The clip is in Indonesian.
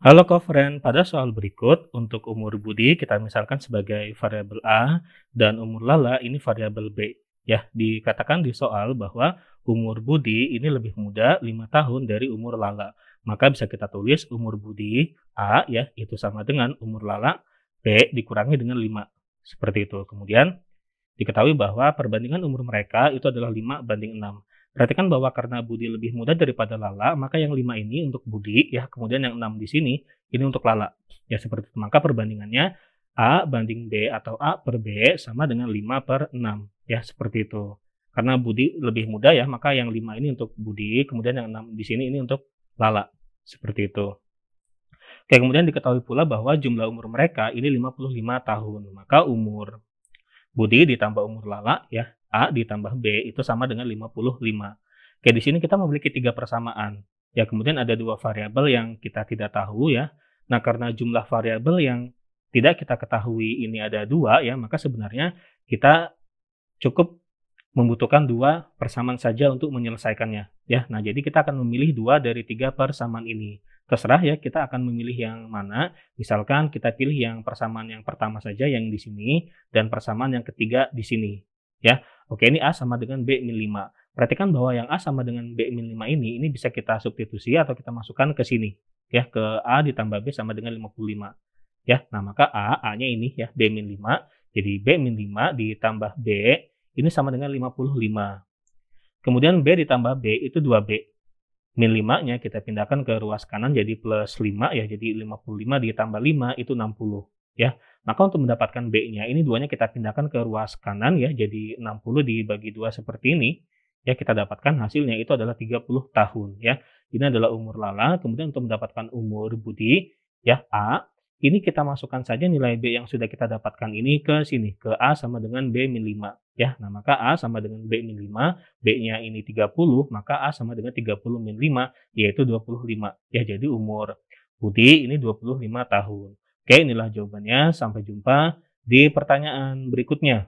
Halo Kofren, pada soal berikut untuk umur Budi kita misalkan sebagai variabel A dan umur Lala ini variabel B. Ya, dikatakan di soal bahwa umur Budi ini lebih muda 5 tahun dari umur Lala. Maka bisa kita tulis umur Budi A ya itu sama dengan umur Lala B dikurangi dengan 5. Seperti itu. Kemudian diketahui bahwa perbandingan umur mereka itu adalah 5 banding 6. Perhatikan bahwa karena Budi lebih muda daripada Lala, maka yang lima ini untuk Budi, ya kemudian yang enam di sini ini untuk Lala. Ya seperti itu. Maka perbandingannya A banding B atau A per B sama dengan 5 per 6. Ya seperti itu. Karena Budi lebih muda ya, maka yang lima ini untuk Budi, kemudian yang enam di sini ini untuk Lala. Seperti itu. Oke, kemudian diketahui pula bahwa jumlah umur mereka ini 55 tahun. Maka umur Budi ditambah umur Lala ya A ditambah B itu sama dengan 55. Oke, di sini kita memiliki tiga persamaan. Ya, kemudian ada dua variabel yang kita tidak tahu ya. Nah, karena jumlah variabel yang tidak kita ketahui ini ada dua ya, maka sebenarnya kita cukup membutuhkan dua persamaan saja untuk menyelesaikannya ya. Nah, jadi kita akan memilih dua dari tiga persamaan ini. Terserah ya kita akan memilih yang mana. Misalkan kita pilih yang persamaan yang pertama saja yang di sini dan persamaan yang ketiga di sini ya. Oke, ini A sama dengan B min 5. Perhatikan bahwa yang A sama dengan B min 5 ini, ini bisa kita substitusi atau kita masukkan ke sini. Ya, ke A ditambah B sama dengan 55. Ya, nah maka A, A-nya ini ya, B min 5. Jadi B min 5 ditambah B, ini sama dengan 55. Kemudian B ditambah B itu 2B. Min 5-nya kita pindahkan ke ruas kanan jadi plus 5 ya, jadi 55 ditambah 5 itu 60 ya. Maka untuk mendapatkan B-nya ini duanya kita pindahkan ke ruas kanan ya jadi 60 dibagi dua seperti ini ya kita dapatkan hasilnya itu adalah 30 tahun ya. Ini adalah umur Lala, kemudian untuk mendapatkan umur Budi ya A, ini kita masukkan saja nilai B yang sudah kita dapatkan ini ke sini, ke A sama dengan B min 5 ya. Nah, maka A sama dengan B min 5, B-nya ini 30, maka A sama dengan 30 min 5 yaitu 25 ya. Jadi umur Budi ini 25 tahun. Oke, inilah jawabannya. Sampai jumpa di pertanyaan berikutnya.